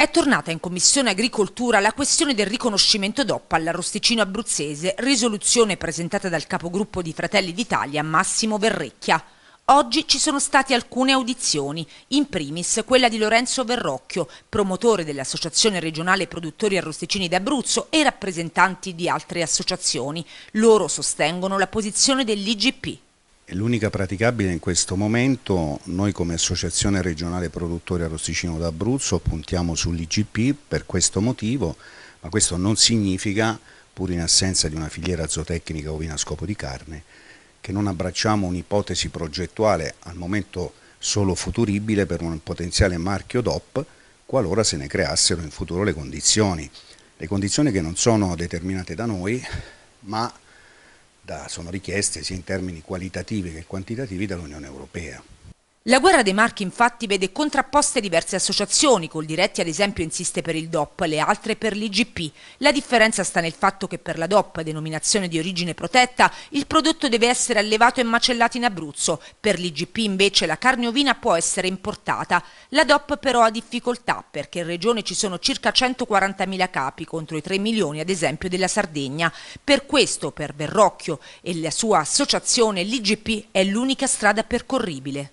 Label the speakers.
Speaker 1: È tornata in Commissione Agricoltura la questione del riconoscimento DOP all'arrosticino abruzzese, risoluzione presentata dal capogruppo di Fratelli d'Italia Massimo Verrecchia. Oggi ci sono state alcune audizioni, in primis quella di Lorenzo Verrocchio, promotore dell'Associazione regionale produttori arrosticini d'Abruzzo e rappresentanti di altre associazioni. Loro sostengono la posizione dell'IGP.
Speaker 2: L'unica praticabile in questo momento, noi come Associazione Regionale Produttori Arrosticino d'Abruzzo puntiamo sull'IGP per questo motivo, ma questo non significa, pur in assenza di una filiera zootecnica ovina a scopo di carne, che non abbracciamo un'ipotesi progettuale al momento solo futuribile per un potenziale marchio DOP qualora se ne creassero in futuro le condizioni. Le condizioni che non sono determinate da noi, ma da, sono richieste sia in termini qualitativi che quantitativi dall'Unione Europea.
Speaker 1: La guerra dei marchi infatti vede contrapposte diverse associazioni, col diretti ad esempio insiste per il DOP, le altre per l'IGP. La differenza sta nel fatto che per la DOP, denominazione di origine protetta, il prodotto deve essere allevato e macellato in Abruzzo, per l'IGP invece la carne ovina può essere importata. La DOP però ha difficoltà perché in regione ci sono circa 140.000 capi contro i 3 milioni ad esempio della Sardegna. Per questo per Verrocchio e la sua associazione l'IGP è l'unica strada percorribile.